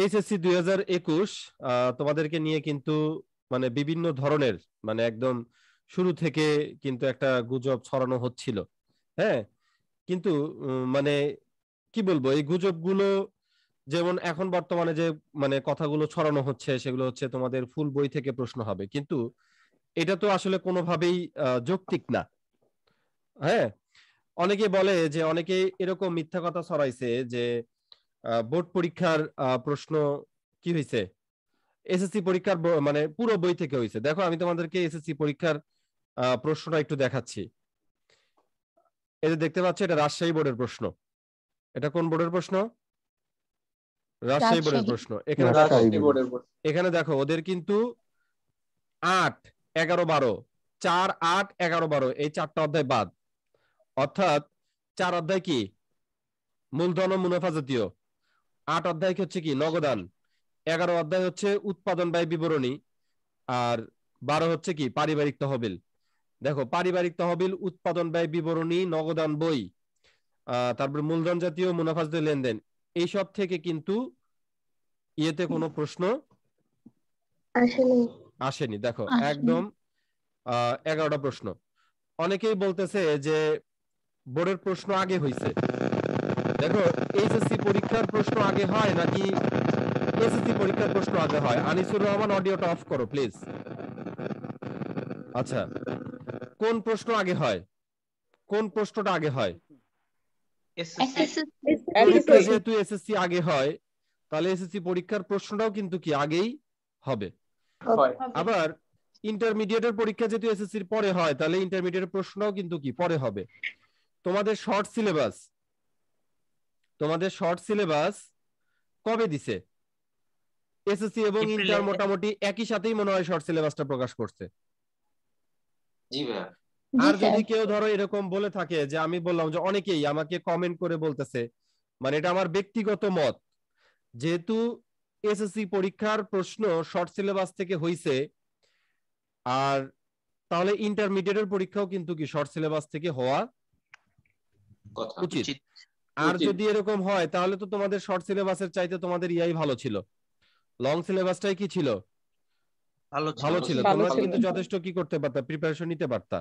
HSC দুই হাজার একুশ তোমাদেরকে নিয়ে কিন্তু মানে বিভিন্ন ধরনের মানে একদম শুরু থেকে কিন্তু একটা গুজব ছড়ানো হচ্ছিল হ্যাঁ কিন্তু মানে কি বলবো এই গুজবগুলো যেমন এখন বর্তমানে যে মানে কথাগুলো ছড়ানো হচ্ছে সেগুলো হচ্ছে তোমাদের ফুল বই থেকে প্রশ্ন হবে কিন্তু এটা তো আসলে কোনোভাবেই যৌক্তিক না হ্যাঁ অনেকে বলে যে অনেকে এরকম মিথ্যা কথা ছড়াইছে যে বোর্ড পরীক্ষার প্রশ্ন কি হয়েছে এসএসসি পরীক্ষার মানে পুরো বই থেকে হয়েছে দেখো আমি তোমাদেরকে এসএসসি পরীক্ষার প্রশ্নটা একটু দেখাচ্ছি এটা দেখতে পাচ্ছ এটা রাজশাহী বোর্ডের প্রশ্ন এটা কোন বোর্ডের প্রশ্ন রাজশাহী বোর্ডের প্রশ্ন এখানে এখানে দেখো ওদের কিন্তু আট এগারো বারো চার আট এগারো বারো এই চারটা অধ্যায় বাদ অর্থাৎ চার অধ্যায় কি মূলধন ও মুনাফা জাতীয় আট অধ্যায় হচ্ছে কি নগদান এগারো অধ্যায় হচ্ছে উৎপাদন ব্যয় বিবরণী আর বারো হচ্ছে কি পারিবারিক তহবিল দেখো পারিবারিক তহবিল উৎপাদন ব্যয় বিবরণী নগদান বই তারপর মূলধন জাতীয় মুনাফাজ লেনদেন এইসব থেকে কিন্তু ইয়েতে কোনো প্রশ্ন আসেনি দেখো একদম এগারোটা প্রশ্ন অনেকেই বলতেছে যে বোর্ডের প্রশ্ন আগে হয়েছে দেখো এইচএসসি পরীক্ষার প্রশ্ন আগে হয় নাকি এসএসসি পরীক্ষার প্রশ্ন আগে হয় আনিসুর রহমান অডিওটা অফ করো প্লিজ আচ্ছা কোন প্রশ্ন আগে হয় কোন প্রশ্নটা আগে হয় যেহেতু এসএসসি আগে হয় তাহলে এসএসসি পরীক্ষার প্রশ্নটাও কিন্তু কি আগেই হবে আবার ইন্টারমিডিয়েটের পরীক্ষা যেহেতু এসএসসির পরে হয় তাহলে ইন্টারমিডিয়েটের প্রশ্নটাও কিন্তু কি পরে হবে তোমাদের শর্ট সিলেবাস তোমাদের শর্ট সিলেবাস কবে দিছে এসএসসি এবং ইন্টার মোটামুটি একই সাথেই মনে হয় শর্ট সিলেবাসটা প্রকাশ করছে আর যদি কেউ ধরো এরকম বলে থাকে যে আমি বললাম যে অনেকেই আমাকে কমেন্ট করে বলতেছে মানে এটা আমার ব্যক্তিগত মত যেহেতু এসএসসি পরীক্ষার প্রশ্ন শর্ট সিলেবাস থেকে হইছে আর তাহলে ইন্টারমিডিয়েটের পরীক্ষাও কিন্তু কি শর্ট সিলেবাস থেকে হওয়া উচিত আর যদি এরকম হয় তাহলে তো তোমাদের শর্ট সিলেবাসের চাইতে তোমাদের ইয়াই e ভালো ছিল লং সিলেবাসটাই কি ছিল ভালো ছিল তোমরা কিন্তু যথেষ্ট কি করতে পারতা প্রিপারেশন নিতে পারতা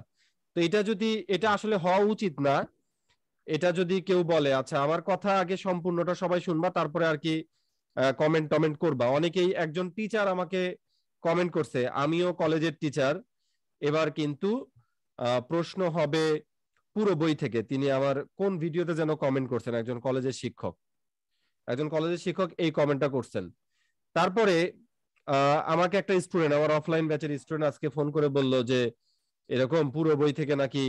তো এটা যদি এটা আসলে হওয়া উচিত না এটা যদি কেউ বলে আচ্ছা আমার কথা আগে সম্পূর্ণটা সবাই শুনবা তারপরে আর কি কমেন্ট টমেন্ট করবা অনেকেই একজন টিচার আমাকে কমেন্ট করছে আমিও কলেজের টিচার এবার কিন্তু প্রশ্ন হবে পুরো বই থেকে তিনি আমার কোন ভিডিওতে যেন কমেন্ট করছেন একজন কলেজের শিক্ষক একজন কলেজের শিক্ষক এই কমেন্টটা করছেন তারপরে আমাকে একটা স্টুডেন্ট আমার অফলাইন ব্যাচের স্টুডেন্ট আজকে ফোন করে বলল যে এরকম পুরো বই থেকে নাকি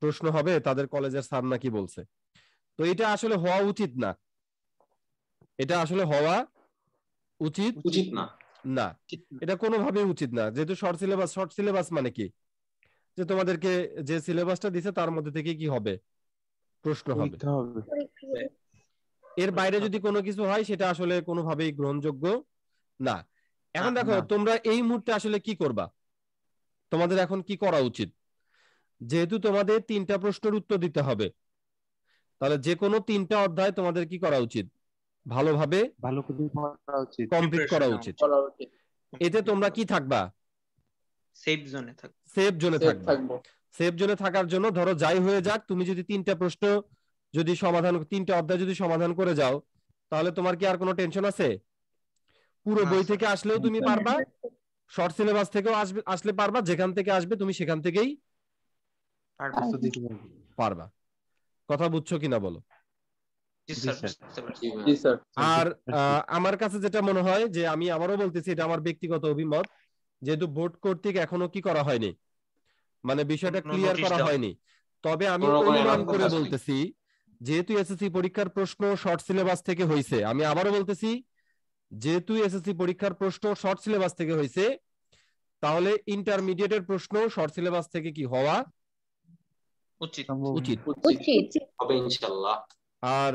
প্রশ্ন হবে তাদের কলেজের স্যার নাকি বলছে তো এটা আসলে হওয়া উচিত না এটা আসলে হওয়া উচিত উচিত না না এটা কোনোভাবেই উচিত না যেহেতু শর্ট সিলেবাস শর্ট সিলেবাস মানে কি যে তোমাদেরকে যে সিলেবাসটা দিছে তার মধ্যে থেকে কি হবে প্রশ্ন হবে হ্যাঁ। এর বাইরে যদি কোনো কিছু হয় সেটা আসলে কোনোভাবেই গ্রহণযোগ্য না এখন দেখো তোমরা এই মুহূর্তে আসলে কি করবা তোমাদের এখন কি করা উচিত যেহেতু তোমাদের তিনটা প্রশ্নের উত্তর দিতে হবে তাহলে যে কোনো তিনটা অধ্যায় তোমাদের কি করা উচিত ভালোভাবে ভালো কমপ্লিট করা উচিত এতে তোমরা কি থাকবা সেফ জোনে থাকবো সেফ জোনে থাকবো সেফ জোনে থাকার জন্য ধরো যাই হয়ে যাক তুমি যদি তিনটা প্রশ্ন যদি সমাধান তিনটা অধ্যায় যদি সমাধান করে যাও তাহলে তোমার কি আর কোনো টেনশন আছে পুরো বই থেকে আসলেও তুমি পারবা শর্ট সিলেবাস থেকেও আসবে আসলে পারবা যেখান থেকে আসবে তুমি সেখান থেকেই পারবা কথা বুঝছো কিনা বলো আর আমার কাছে যেটা মনে হয় যে আমি আমারও বলতেছি এটা আমার ব্যক্তিগত অভিমত যেহেতু ভোট কর্তৃক এখনো কি করা হয়নি মানে বিষয়টা ক্লিয়ার করা হয়নি তবে আমি অনুমান করে বলতেছি যেহেতু এসএসসি পরীক্ষার প্রশ্ন শর্ট সিলেবাস থেকে হইছে আমি আবারও বলতেছি যেহেতু এসএসসি পরীক্ষার প্রশ্ন শর্ট সিলেবাস থেকে হইছে তাহলে ইন্টারমিডিয়েটের প্রশ্ন শর্ট সিলেবাস থেকে কি হওয়া উচিত উচিত হবে ইনশাআল্লাহ আর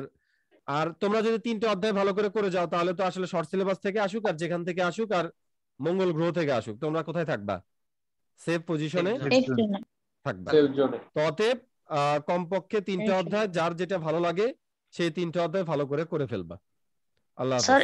আর তোমরা যদি তিনটে অধ্যায় ভালো করে করে যাও তাহলে তো আসলে শর্ট সিলেবাস থেকে আসুক আর যেখান থেকে আসুক আর মঙ্গল গ্রহ থেকে আসুক তোমরা কোথায় থাকবা সেফ পজিশনে থাকবা অতএব কমপক্ষে তিনটা অধ্যায় যার যেটা ভালো লাগে সেই তিনটা অধ্যায় ভালো করে করে ফেলবা আল্লাহ